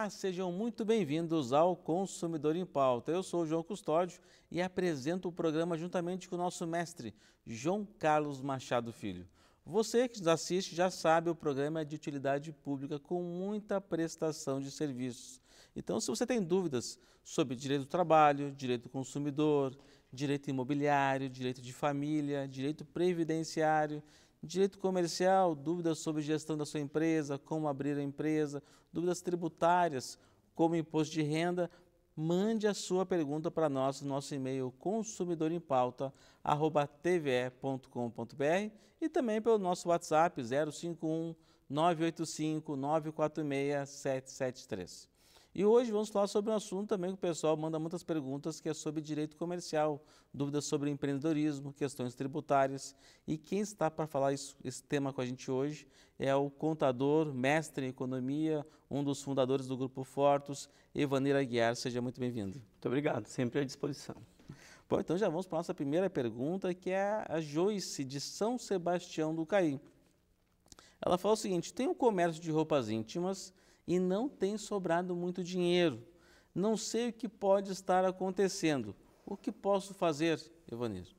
Olá, sejam muito bem-vindos ao Consumidor em Pauta. Eu sou o João Custódio e apresento o programa juntamente com o nosso mestre, João Carlos Machado Filho. Você que nos assiste já sabe, o programa é de utilidade pública com muita prestação de serviços. Então, se você tem dúvidas sobre direito do trabalho, direito do consumidor, direito imobiliário, direito de família, direito previdenciário, Direito comercial, dúvidas sobre gestão da sua empresa, como abrir a empresa, dúvidas tributárias, como imposto de renda, mande a sua pergunta para nós no nosso e-mail consumidoremPauta@tve.com.br e também pelo nosso WhatsApp 051 985 946 773. E hoje vamos falar sobre um assunto também que o pessoal manda muitas perguntas, que é sobre direito comercial, dúvidas sobre empreendedorismo, questões tributárias. E quem está para falar isso, esse tema com a gente hoje é o contador, mestre em economia, um dos fundadores do Grupo Fortos, Evanir Aguiar. Seja muito bem-vindo. Muito obrigado, sempre à disposição. Bom, então já vamos para a nossa primeira pergunta, que é a Joyce, de São Sebastião do Caí. Ela fala o seguinte, tem um comércio de roupas íntimas e não tem sobrado muito dinheiro. Não sei o que pode estar acontecendo. O que posso fazer, Evanismo?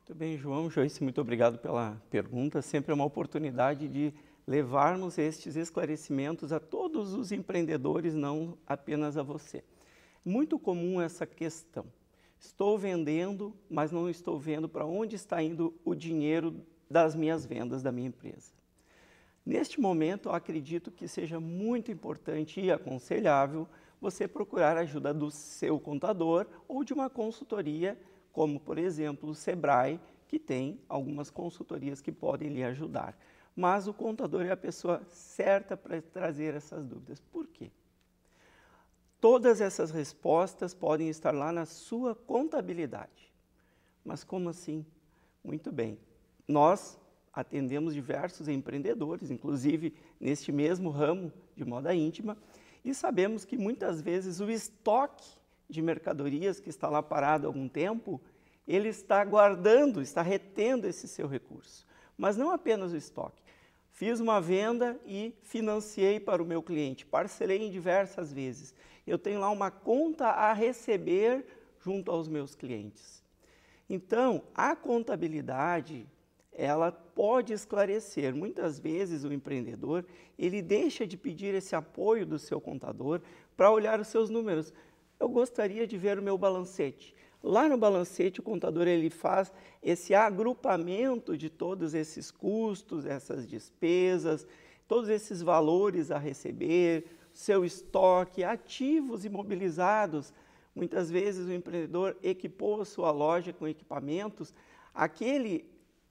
Muito bem, João. Joice. muito obrigado pela pergunta. Sempre é uma oportunidade de levarmos estes esclarecimentos a todos os empreendedores, não apenas a você. Muito comum essa questão. Estou vendendo, mas não estou vendo para onde está indo o dinheiro das minhas vendas da minha empresa. Neste momento, acredito que seja muito importante e aconselhável você procurar a ajuda do seu contador ou de uma consultoria, como por exemplo o Sebrae, que tem algumas consultorias que podem lhe ajudar. Mas o contador é a pessoa certa para trazer essas dúvidas. Por quê? Todas essas respostas podem estar lá na sua contabilidade. Mas como assim? Muito bem. Nós atendemos diversos empreendedores, inclusive neste mesmo ramo de moda íntima, e sabemos que muitas vezes o estoque de mercadorias que está lá parado há algum tempo, ele está guardando, está retendo esse seu recurso. Mas não apenas o estoque. Fiz uma venda e financiei para o meu cliente, parcelei em diversas vezes. Eu tenho lá uma conta a receber junto aos meus clientes. Então, a contabilidade ela pode esclarecer. Muitas vezes o empreendedor, ele deixa de pedir esse apoio do seu contador para olhar os seus números. Eu gostaria de ver o meu balancete. Lá no balancete, o contador ele faz esse agrupamento de todos esses custos, essas despesas, todos esses valores a receber, seu estoque, ativos imobilizados. Muitas vezes o empreendedor equipou a sua loja com equipamentos. Aquele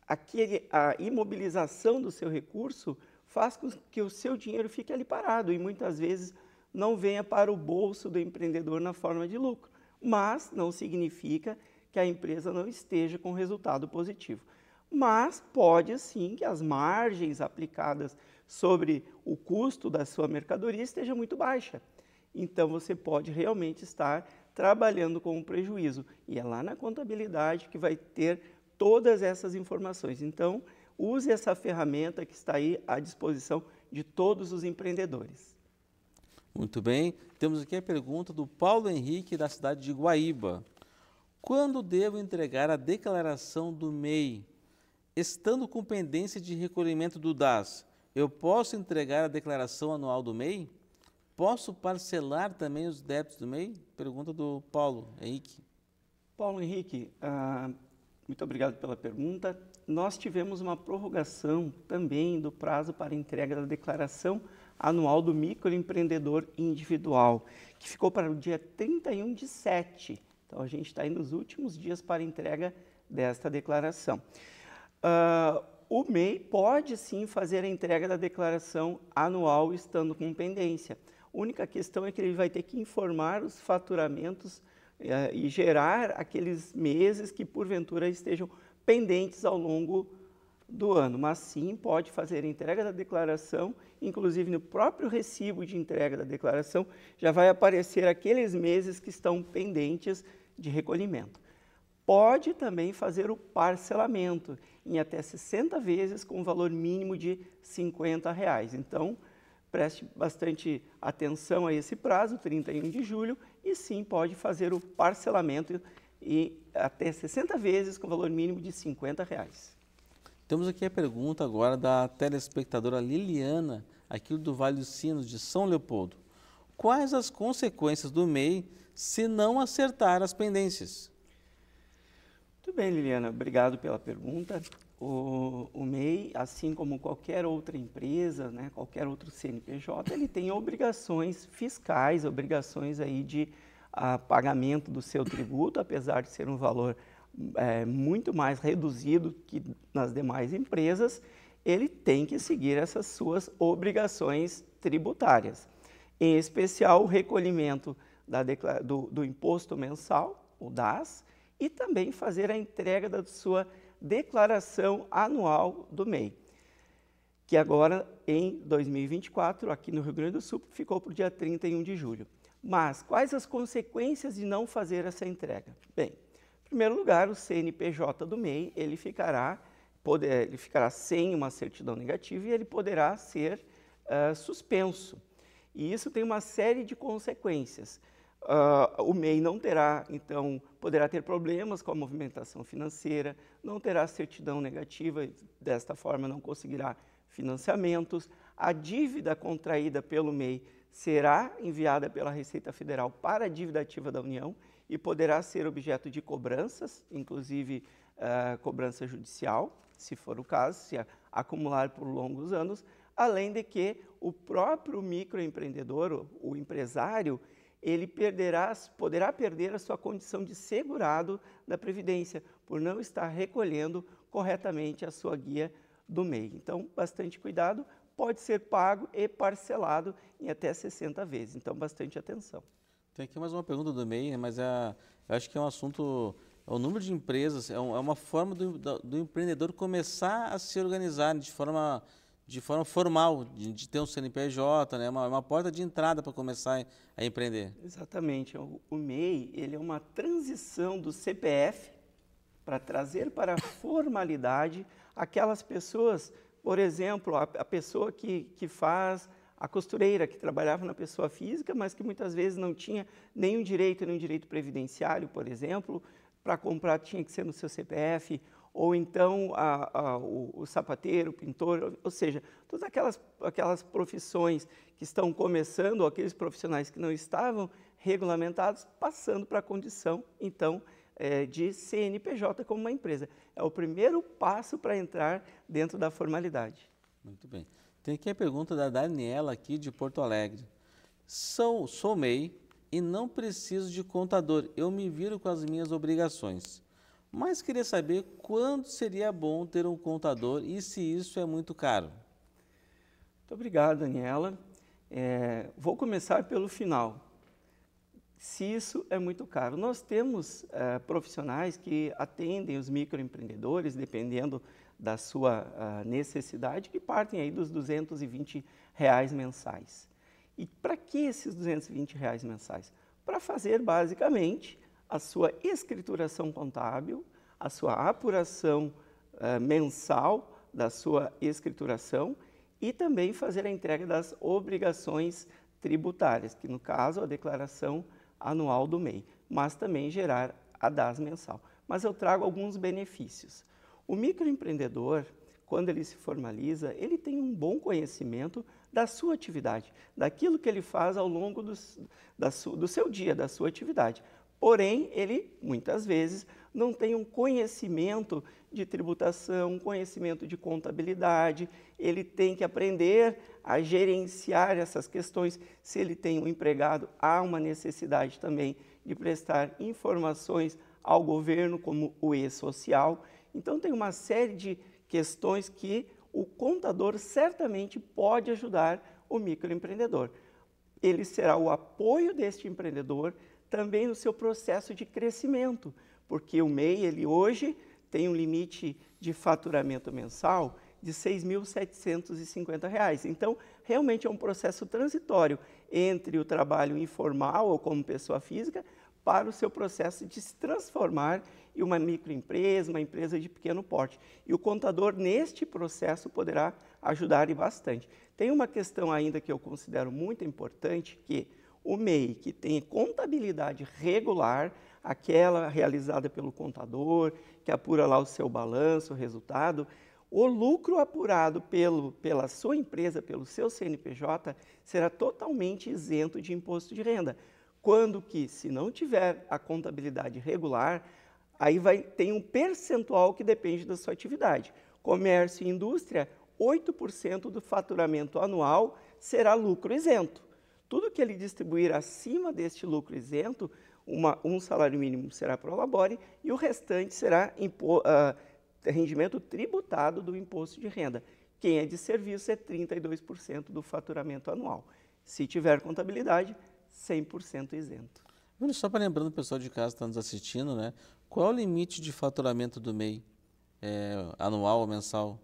aquele, a imobilização do seu recurso faz com que o seu dinheiro fique ali parado e muitas vezes não venha para o bolso do empreendedor na forma de lucro. Mas não significa que a empresa não esteja com resultado positivo. Mas pode sim que as margens aplicadas sobre o custo da sua mercadoria esteja muito baixa. Então você pode realmente estar trabalhando com um prejuízo. E é lá na contabilidade que vai ter todas essas informações. Então, use essa ferramenta que está aí à disposição de todos os empreendedores. Muito bem, temos aqui a pergunta do Paulo Henrique, da cidade de Guaíba. Quando devo entregar a declaração do MEI? Estando com pendência de recolhimento do DAS, eu posso entregar a declaração anual do MEI? Posso parcelar também os débitos do MEI? Pergunta do Paulo Henrique. Paulo Henrique, ah, muito obrigado pela pergunta. Nós tivemos uma prorrogação também do prazo para entrega da declaração anual do microempreendedor individual, que ficou para o dia 31 de setembro. Então, a gente está aí nos últimos dias para entrega desta declaração. Uh, o MEI pode sim fazer a entrega da declaração anual estando com pendência. Única questão é que ele vai ter que informar os faturamentos eh, e gerar aqueles meses que porventura estejam pendentes ao longo do ano, mas sim pode fazer entrega da declaração, inclusive no próprio recibo de entrega da declaração já vai aparecer aqueles meses que estão pendentes de recolhimento. Pode também fazer o parcelamento em até 60 vezes com valor mínimo de 50 reais. Então, preste bastante atenção a esse prazo, 31 de julho, e sim pode fazer o parcelamento e até 60 vezes com valor mínimo de 50 reais. Temos aqui a pergunta agora da telespectadora Liliana, aqui do Vale dos Sinos de São Leopoldo. Quais as consequências do MEI se não acertar as pendências? Muito bem, Liliana, obrigado pela pergunta. O, o MEI, assim como qualquer outra empresa, né, qualquer outro CNPJ, ele tem obrigações fiscais, obrigações aí de a, ah, pagamento do seu tributo, apesar de ser um valor é, muito mais reduzido que nas demais empresas, ele tem que seguir essas suas obrigações tributárias. Em especial, o recolhimento da, do, do imposto mensal, o DAS, e também fazer a entrega da sua declaração declaração anual do MEI, que agora em 2024, aqui no Rio Grande do Sul, ficou para o dia 31 de julho. Mas quais as consequências de não fazer essa entrega? Bem, em primeiro lugar, o CNPJ do MEI, ele ficará, poder, eh, ele ficará sem uma certidão negativa e ele poderá ser uh, suspenso. E isso tem uma série de consequências. Uh, o MEI não terá, então, poderá ter problemas com a movimentação financeira, não terá certidão negativa, desta forma não conseguirá financiamentos. A dívida contraída pelo MEI será enviada pela Receita Federal para a dívida ativa da União e poderá ser objeto de cobranças, inclusive uh, cobrança judicial, se for o caso, se acumular por longos anos, além de que o próprio microempreendedor, o empresário, ele perderá, poderá perder a sua condição de segurado da Previdência, por não estar recolhendo corretamente a sua guia do MEI. Então, bastante cuidado, pode ser pago e parcelado em até 60 vezes, então bastante atenção. Tem aqui mais uma pergunta do MEI, mas é, eu acho que é um assunto, é o número de empresas, é, um, é uma forma do, do empreendedor começar a se organizar de forma de forma formal, de, de ter um CNPJ, né? uma, uma porta de entrada para começar a empreender. Exatamente. O, o MEI ele é uma transição do CPF para trazer para a formalidade aquelas pessoas, por exemplo, a, a pessoa que, que faz a costureira que trabalhava na pessoa física, mas que muitas vezes não tinha nenhum direito, nenhum direito previdenciário, por exemplo, para comprar tinha que ser no seu CPF, ou então a, a, o, o, sapateiro, o pintor, ou seja, todas aquelas, aquelas profissões que estão começando, ou aqueles profissionais que não estavam regulamentados, passando para a condição, então, é, de CNPJ como uma empresa. É o primeiro passo para entrar dentro da formalidade. Muito bem. Tem aqui a pergunta da Daniela aqui de Porto Alegre. Sou, sou MEI e não preciso de contador. Eu me viro com as minhas obrigações mas queria saber quando seria bom ter um contador e se isso é muito caro. Muito obrigado, Daniela. É, vou começar pelo final. Se isso é muito caro. Nós temos é, profissionais que atendem os microempreendedores, dependendo da sua ah, necessidade, que partem aí dos 220 reais mensais. E para que esses 220 reais mensais? Para fazer, basicamente, a sua escrituração contábil, a sua apuração uh, mensal da sua escrituração e também fazer a entrega das obrigações tributárias, que no caso a declaração anual do MEI, mas também gerar a DAS mensal. Mas eu trago alguns benefícios. O microempreendedor, quando ele se formaliza, ele tem um bom conhecimento da sua atividade, daquilo que ele faz ao longo do, do seu dia, da sua atividade. Porém, ele muitas vezes não tem um conhecimento de tributação, um conhecimento de contabilidade, ele tem que aprender a gerenciar essas questões. Se ele tem um empregado, há uma necessidade também de prestar informações ao governo, como o e-social. Então, tem uma série de questões que o contador certamente pode ajudar o microempreendedor. Ele será o apoio deste empreendedor também no seu processo de crescimento, porque o MEI ele hoje tem um limite de faturamento mensal de R$ 6.750. Então, realmente é um processo transitório entre o trabalho informal ou como pessoa física para o seu processo de se transformar em uma microempresa, uma empresa de pequeno porte. E o contador, neste processo, poderá ajudar bastante. Tem uma questão ainda que eu considero muito importante, que o MEI, que tem contabilidade regular, aquela realizada pelo contador, que apura lá o seu balanço, o resultado, o lucro apurado pelo, pela sua empresa, pelo seu CNPJ, será totalmente isento de imposto de renda. Quando que, se não tiver a contabilidade regular, aí vai, tem um percentual que depende da sua atividade. Comércio e indústria, 8% do faturamento anual será lucro isento. Tudo que ele distribuir acima deste lucro isento uma, um salário mínimo será pro labore e o restante será impo, uh, rendimento tributado do imposto de renda. Quem é de serviço é 32% do faturamento anual. Se tiver contabilidade, 100% isento. Só para lembrando o pessoal de casa que está nos assistindo, né? qual é o limite de faturamento do MEI é, anual ou mensal?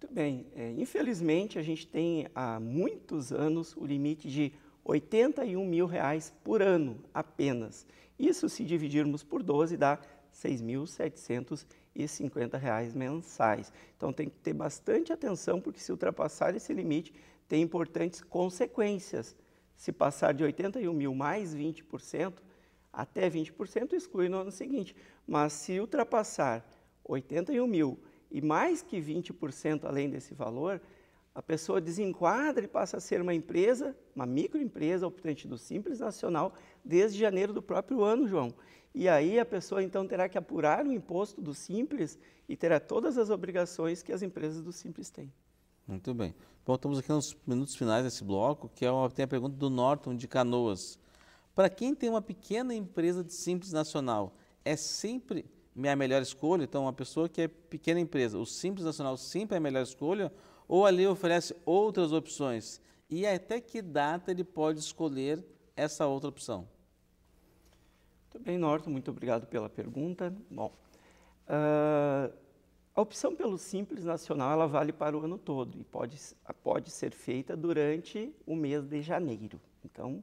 Muito bem. É, infelizmente, a gente tem há muitos anos o limite de 81 mil reais por ano apenas. Isso se dividirmos por 12 dá 6.750 reais mensais. Então tem que ter bastante atenção porque se ultrapassar esse limite tem importantes consequências. Se passar de 81 mil mais 20%, até 20% exclui no ano seguinte. Mas se ultrapassar 81 mil e mais que 20% além desse valor, a pessoa desenquadra e passa a ser uma empresa, uma microempresa optante do Simples Nacional, desde janeiro do próprio ano, João. E aí a pessoa então terá que apurar o imposto do Simples e terá todas as obrigações que as empresas do Simples têm. Muito bem. Bom, estamos aqui nos minutos finais desse bloco, que é uma, tem a pergunta do Norton de Canoas. Para quem tem uma pequena empresa de Simples Nacional, é sempre a melhor escolha? Então, uma pessoa que é pequena empresa, o Simples Nacional sempre é a melhor escolha ou ali oferece outras opções. E até que data ele pode escolher essa outra opção? Muito bem, Norton, muito obrigado pela pergunta. Bom, uh, a opção pelo Simples Nacional ela vale para o ano todo e pode, pode ser feita durante o mês de janeiro. Então,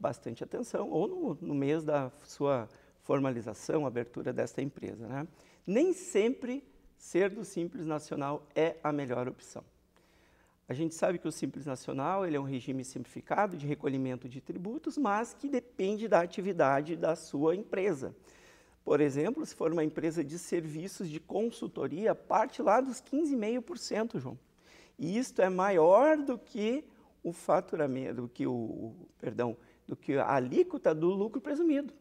bastante atenção, ou no, no mês da sua formalização, abertura desta empresa. Né? Nem sempre ser do Simples Nacional é a melhor opção. A gente sabe que o Simples Nacional ele é um regime simplificado de recolhimento de tributos, mas que depende da atividade da sua empresa. Por exemplo, se for uma empresa de serviços de consultoria, parte lá dos 15,5%, João. E isto é maior do que o faturamento, do que o, perdão, do que a alíquota do lucro presumido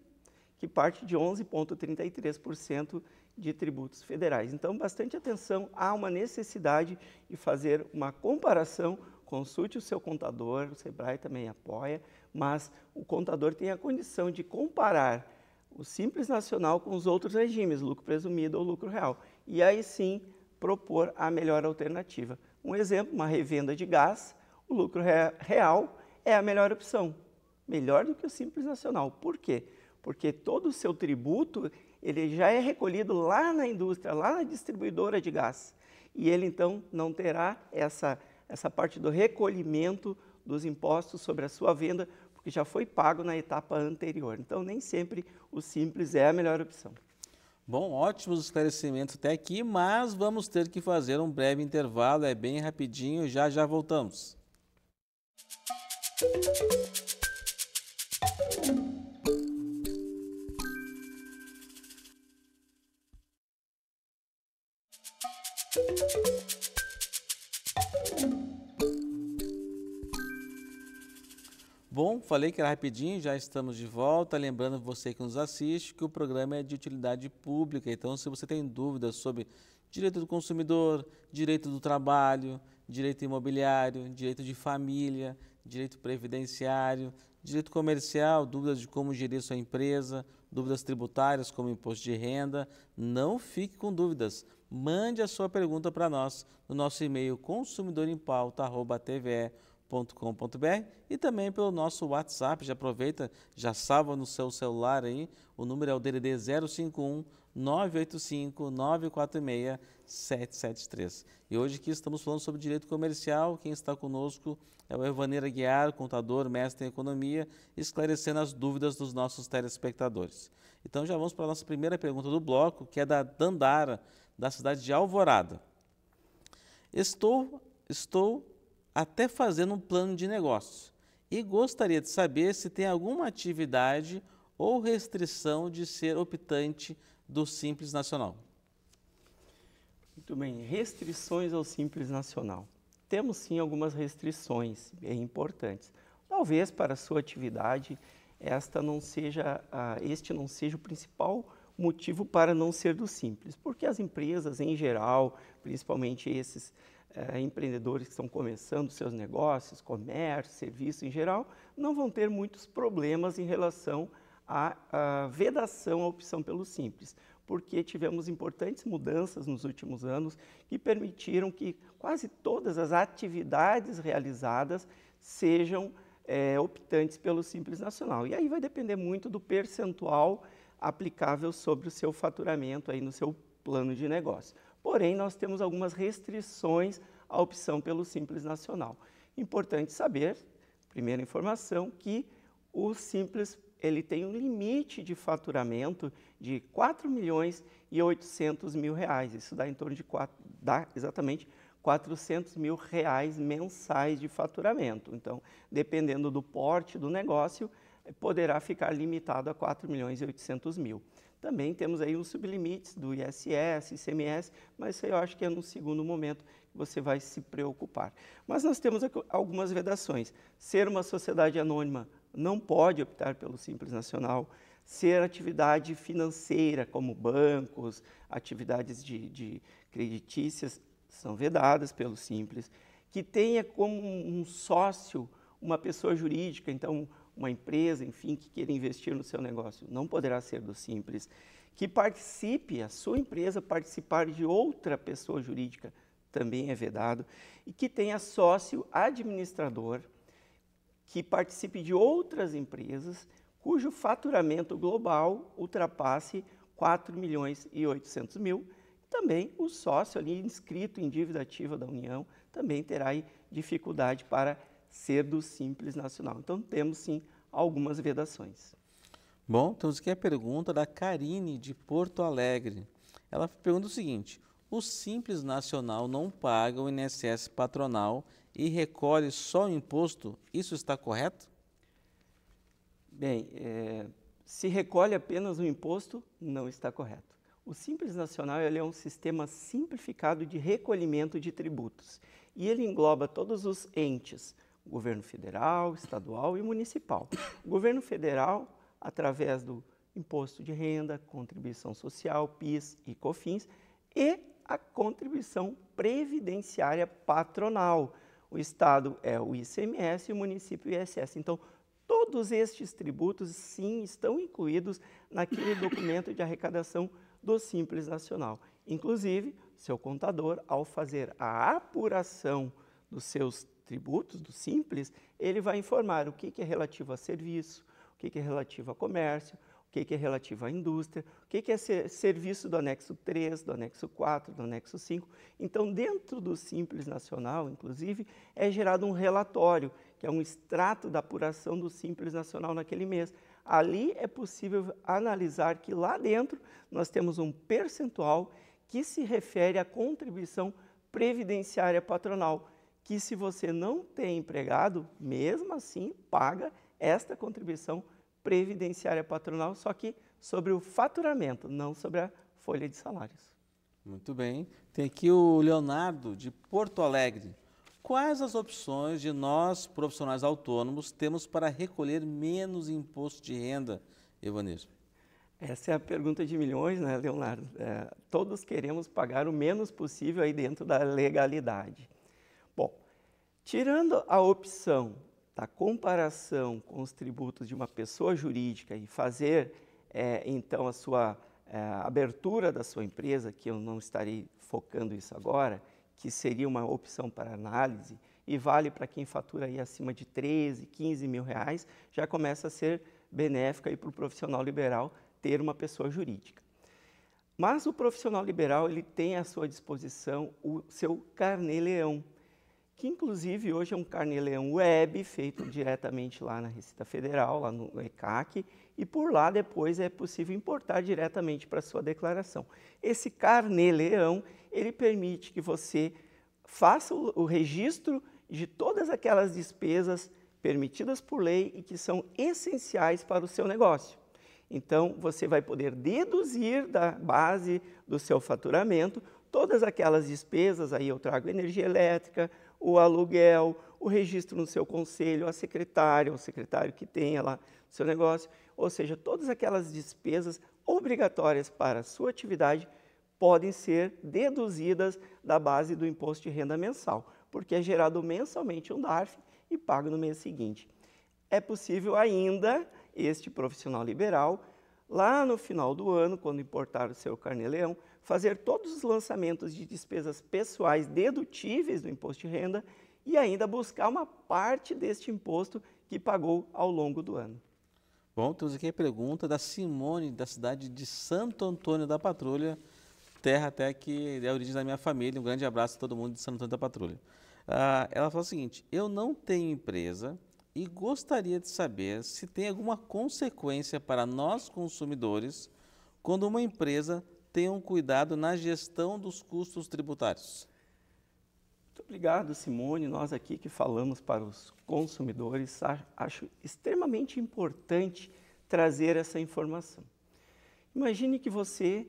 que parte de 11,33% de tributos federais. Então, bastante atenção, há uma necessidade de fazer uma comparação, consulte o seu contador, o Sebrae também apoia, mas o contador tem a condição de comparar o Simples Nacional com os outros regimes, lucro presumido ou lucro real, e aí sim propor a melhor alternativa. Um exemplo, uma revenda de gás, o lucro real é a melhor opção, melhor do que o Simples Nacional. Por quê? porque todo o seu tributo ele já é recolhido lá na indústria, lá na distribuidora de gás. E ele então não terá essa, essa parte do recolhimento dos impostos sobre a sua venda, porque já foi pago na etapa anterior. Então, nem sempre o simples é a melhor opção. Bom, ótimos esclarecimentos até aqui, mas vamos ter que fazer um breve intervalo, é bem rapidinho, já já voltamos. Música falei que era rapidinho, já estamos de volta. Lembrando você que nos assiste que o programa é de utilidade pública. Então, se você tem dúvidas sobre direito do consumidor, direito do trabalho, direito imobiliário, direito de família, direito previdenciário, direito comercial, dúvidas de como gerir sua empresa, dúvidas tributárias como imposto de renda, não fique com dúvidas. Mande a sua pergunta para nós no nosso e-mail consumidorempauta.tve.com com.br e também pelo nosso WhatsApp. Já aproveita, já salva no seu celular aí. O número é o DDD 051 985 946 773. E hoje aqui estamos falando sobre direito comercial. Quem está conosco é o Evaneira Guiar, contador, mestre em economia, esclarecendo as dúvidas dos nossos telespectadores. Então já vamos para a nossa primeira pergunta do bloco, que é da Dandara, da cidade de Alvorada. Estou, estou até fazendo um plano de negócios. E gostaria de saber se tem alguma atividade ou restrição de ser optante do Simples Nacional. Muito bem, restrições ao Simples Nacional. Temos sim algumas restrições importantes. Talvez para a sua atividade esta não seja, este não seja o principal motivo para não ser do simples, porque as empresas em geral, principalmente esses é, empreendedores que estão começando seus negócios, comércio, serviço em geral, não vão ter muitos problemas em relação à, à vedação à opção pelo simples, porque tivemos importantes mudanças nos últimos anos que permitiram que quase todas as atividades realizadas sejam é, optantes pelo Simples Nacional. E aí vai depender muito do percentual aplicável sobre o seu faturamento aí no seu plano de negócio. Porém, nós temos algumas restrições à opção pelo Simples Nacional. Importante saber, primeira informação, que o Simples ele tem um limite de faturamento de 4 milhões e 800 mil reais. Isso dá em torno de 4, dá exatamente 400 mil reais mensais de faturamento. Então, dependendo do porte do negócio, poderá ficar limitado a 4 milhões e 800 mil. Também temos aí os sublimites do ISS, ICMS, mas isso eu acho que é num segundo momento que você vai se preocupar. Mas nós temos algumas vedações. Ser uma sociedade anônima não pode optar pelo Simples Nacional. Ser atividade financeira, como bancos, atividades de, de creditícias, são vedadas pelo Simples. Que tenha como um sócio uma pessoa jurídica, então uma empresa, enfim, que queira investir no seu negócio. Não poderá ser do Simples. Que participe, a sua empresa participar de outra pessoa jurídica também é vedado. E que tenha sócio administrador que participe de outras empresas cujo faturamento global ultrapasse 4 milhões e 800 mil. Também o sócio ali inscrito em dívida ativa da União também terá dificuldade para ser do Simples Nacional. Então temos sim algumas vedações. Bom, temos então, aqui é a pergunta da Karine de Porto Alegre. Ela pergunta o seguinte: o Simples Nacional não paga o INSS patronal e recolhe só o imposto? Isso está correto? Bem, é, se recolhe apenas o imposto, não está correto. O Simples Nacional é um sistema simplificado de recolhimento de tributos e ele engloba todos os entes, governo federal, estadual e municipal. O governo federal, através do imposto de renda, contribuição social, PIS e COFINS, e a contribuição previdenciária patronal. O estado é o ICMS e o município é o ISS. Então, todos estes tributos, sim, estão incluídos naquele documento de arrecadação do Simples Nacional. Inclusive, seu contador, ao fazer a apuração dos seus tributos, do simples, ele vai informar o que, é relativo a serviço, o que, é relativo a comércio, o que, é relativo à indústria, o que, é serviço do anexo 3, do anexo 4, do anexo 5. Então, dentro do Simples Nacional, inclusive, é gerado um relatório, que é um extrato da apuração do Simples Nacional naquele mês. Ali é possível analisar que lá dentro nós temos um percentual que se refere à contribuição previdenciária patronal que se você não tem empregado, mesmo assim paga esta contribuição previdenciária patronal, só que sobre o faturamento, não sobre a folha de salários. Muito bem. Tem aqui o Leonardo de Porto Alegre. Quais as opções de nós, profissionais autônomos, temos para recolher menos imposto de renda, Evanilson? Essa é a pergunta de milhões, né, Leonardo? É, todos queremos pagar o menos possível aí dentro da legalidade. Tirando a opção da comparação com os tributos de uma pessoa jurídica e fazer é, então a sua é, abertura da sua empresa, que eu não estarei focando isso agora, que seria uma opção para análise e vale para quem fatura aí acima de 13, 15 mil reais, já começa a ser benéfica para o profissional liberal ter uma pessoa jurídica. Mas o profissional liberal ele tem à sua disposição o seu carnê-leão, que inclusive hoje é um carneleão web feito diretamente lá na Receita Federal, lá no ECAC, e por lá depois é possível importar diretamente para sua declaração. Esse carneleão, ele permite que você faça o registro de todas aquelas despesas permitidas por lei e que são essenciais para o seu negócio. Então, você vai poder deduzir da base do seu faturamento todas aquelas despesas, aí eu trago energia elétrica, o aluguel, o registro no seu conselho, a secretária, o secretário que tenha lá o seu negócio, ou seja, todas aquelas despesas obrigatórias para a sua atividade podem ser deduzidas da base do imposto de renda mensal, porque é gerado mensalmente um DARF e pago no mês seguinte. É possível ainda este profissional liberal, lá no final do ano, quando importar o seu carnê-leão, fazer todos os lançamentos de despesas pessoais dedutíveis do imposto de renda e ainda buscar uma parte deste imposto que pagou ao longo do ano. Bom, temos aqui a pergunta da Simone, da cidade de Santo Antônio da Patrulha, terra até que é a origem da minha família. Um grande abraço a todo mundo de Santo Antônio da Patrulha. Ah, ela fala o seguinte: eu não tenho empresa e gostaria de saber se tem alguma consequência para nós consumidores quando uma empresa tenham cuidado na gestão dos custos tributários. Muito obrigado, Simone. Nós aqui que falamos para os consumidores, acho extremamente importante trazer essa informação. Imagine que você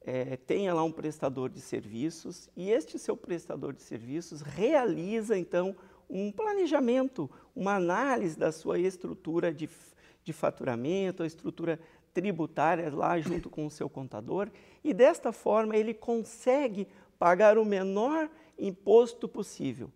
é, tenha lá um prestador de serviços e este seu prestador de serviços realiza então um planejamento, uma análise da sua estrutura de, de faturamento, a estrutura tributárias lá junto com o seu contador e desta forma ele consegue pagar o menor imposto possível.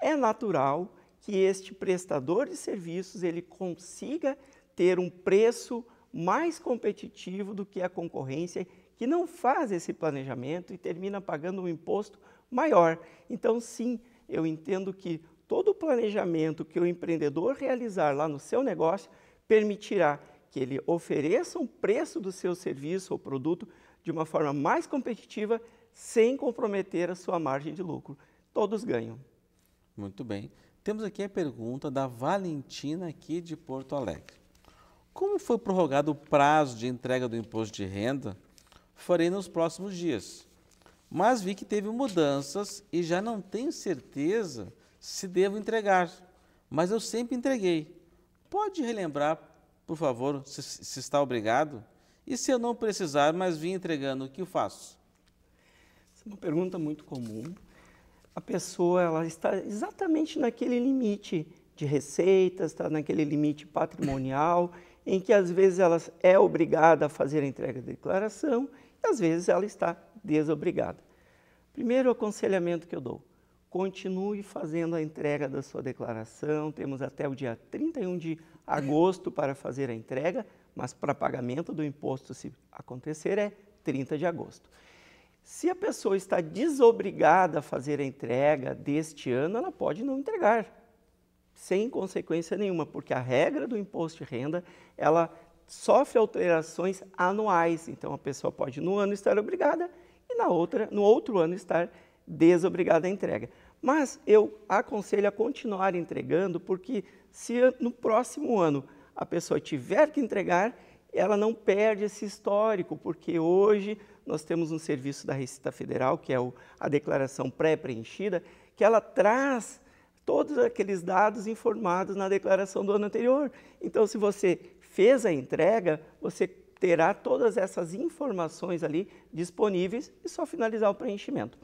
É natural que este prestador de serviços ele consiga ter um preço mais competitivo do que a concorrência que não faz esse planejamento e termina pagando um imposto maior. Então sim, eu entendo que todo o planejamento que o empreendedor realizar lá no seu negócio permitirá que ele ofereça um preço do seu serviço ou produto de uma forma mais competitiva, sem comprometer a sua margem de lucro. Todos ganham. Muito bem. Temos aqui a pergunta da Valentina aqui de Porto Alegre. Como foi prorrogado o prazo de entrega do imposto de renda? Farei nos próximos dias. Mas vi que teve mudanças e já não tenho certeza se devo entregar. Mas eu sempre entreguei. Pode relembrar por favor, se, se está obrigado? E se eu não precisar, mas vim entregando, o que eu faço? Essa é uma pergunta muito comum. A pessoa ela está exatamente naquele limite de receitas, está naquele limite patrimonial, em que às vezes ela é obrigada a fazer a entrega de declaração e às vezes ela está desobrigada. Primeiro aconselhamento que eu dou: Continue fazendo a entrega da sua declaração. Temos até o dia 31 de agosto para fazer a entrega, mas para pagamento do imposto, se acontecer, é 30 de agosto. Se a pessoa está desobrigada a fazer a entrega deste ano, ela pode não entregar, sem consequência nenhuma, porque a regra do imposto de renda, ela sofre alterações anuais. Então a pessoa pode no ano estar obrigada e na outra, no outro ano estar desobrigado à entrega. Mas eu aconselho a continuar entregando, porque se no próximo ano a pessoa tiver que entregar, ela não perde esse histórico, porque hoje nós temos um serviço da Receita Federal, que é a declaração pré-preenchida, que ela traz todos aqueles dados informados na declaração do ano anterior. Então, se você fez a entrega, você terá todas essas informações ali disponíveis e só finalizar o preenchimento.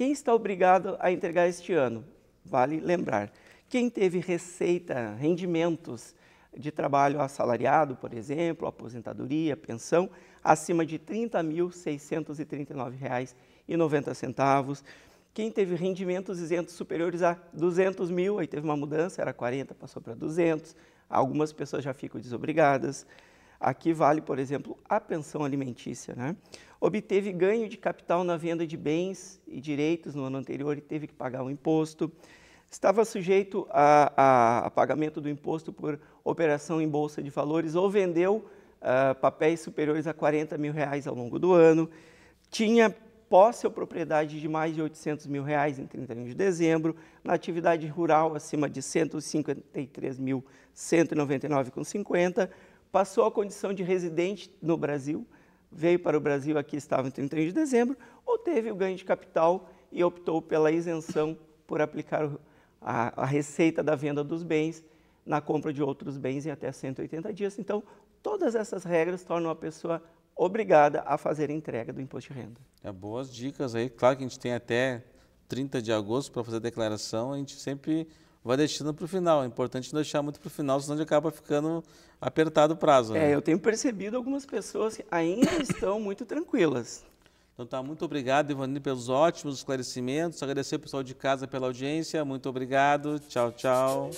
Quem está obrigado a entregar este ano? Vale lembrar. Quem teve receita, rendimentos de trabalho assalariado, por exemplo, aposentadoria, pensão, acima de R$ 30.639,90. Quem teve rendimentos isentos superiores a 200 mil, aí teve uma mudança, era 40, passou para 200. Algumas pessoas já ficam desobrigadas. Aqui vale, por exemplo, a pensão alimentícia. Né? Obteve ganho de capital na venda de bens e direitos no ano anterior e teve que pagar um imposto. Estava sujeito a, a, a pagamento do imposto por operação em bolsa de valores ou vendeu uh, papéis superiores a 40 mil reais ao longo do ano. Tinha posse ou propriedade de mais de 800 mil reais em 31 de dezembro, na atividade rural acima de 153.199,50, passou a condição de residente no Brasil, veio para o Brasil, aqui estava em 31 de dezembro, ou teve o ganho de capital e optou pela isenção por aplicar a, a receita da venda dos bens na compra de outros bens em até 180 dias. Então, todas essas regras tornam a pessoa obrigada a fazer a entrega do imposto de renda. É boas dicas aí. Claro que a gente tem até 30 de agosto para fazer a declaração, a gente sempre vai deixando para o final. É importante não deixar muito para o final, senão acaba ficando apertado o prazo. É, né? É, eu tenho percebido algumas pessoas que ainda estão muito tranquilas. Então tá, muito obrigado, Ivanine, pelos ótimos esclarecimentos. Agradecer o pessoal de casa pela audiência. Muito obrigado. Tchau, tchau.